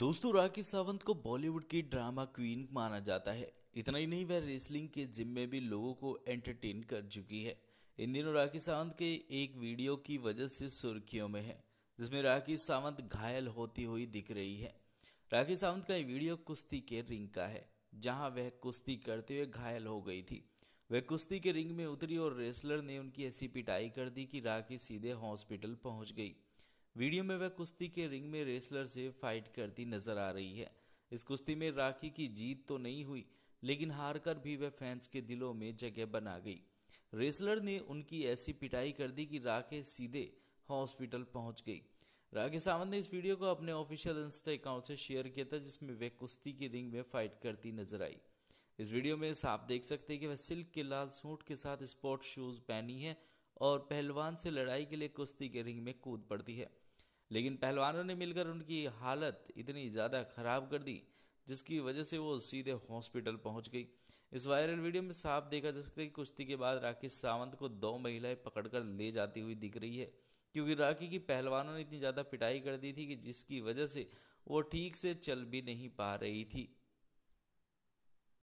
दोस्तों राखी सावंत को बॉलीवुड की ड्रामा क्वीन माना जाता है इतना ही नहीं वह रेसलिंग के जिम में भी लोगों को एंटरटेन कर चुकी है इन दिनों राखी सावंत के एक वीडियो की वजह से सुर्खियों में है जिसमें राखी सावंत घायल होती हुई दिख रही है राखी सावंत का ये वीडियो कुश्ती के रिंग का है जहां वह कुश्ती करते हुए घायल हो गई थी वह कुश्ती के रिंग में उतरी और रेसलर ने उनकी ऐसी पिटाई कर दी कि राखी सीधे हॉस्पिटल पहुंच गई वीडियो में वह कुश्ती के रिंग में रेसलर से फाइट करती नजर आ रही है इस कुश्ती में राखी की जीत तो नहीं हुई लेकिन हार कर भी वह फैंस के दिलों में जगह बना गई रेसलर ने उनकी ऐसी पिटाई कर दी कि राखे सीधे हॉस्पिटल पहुंच गई राखे सावंत ने इस वीडियो को अपने ऑफिशियल इंस्टा अकाउंट से शेयर किया था जिसमें वह कुश्ती की रिंग में फाइट करती नजर आई इस वीडियो में आप देख सकते हैं कि वह सिल्क के लाल सूट के साथ स्पोर्ट शूज पहनी है और पहलवान से लड़ाई के लिए कुश्ती के रिंग में कूद पड़ती है लेकिन पहलवानों ने मिलकर उनकी हालत इतनी ज़्यादा खराब कर दी जिसकी वजह से वो सीधे हॉस्पिटल पहुंच गई इस वायरल वीडियो में साफ देखा जा सकता है कि कुश्ती के बाद राखी सावंत को दो महिलाएं पकड़कर ले जाती हुई दिख रही है क्योंकि राखी की पहलवानों ने इतनी ज़्यादा पिटाई कर दी थी कि जिसकी वजह से वो ठीक से चल भी नहीं पा रही थी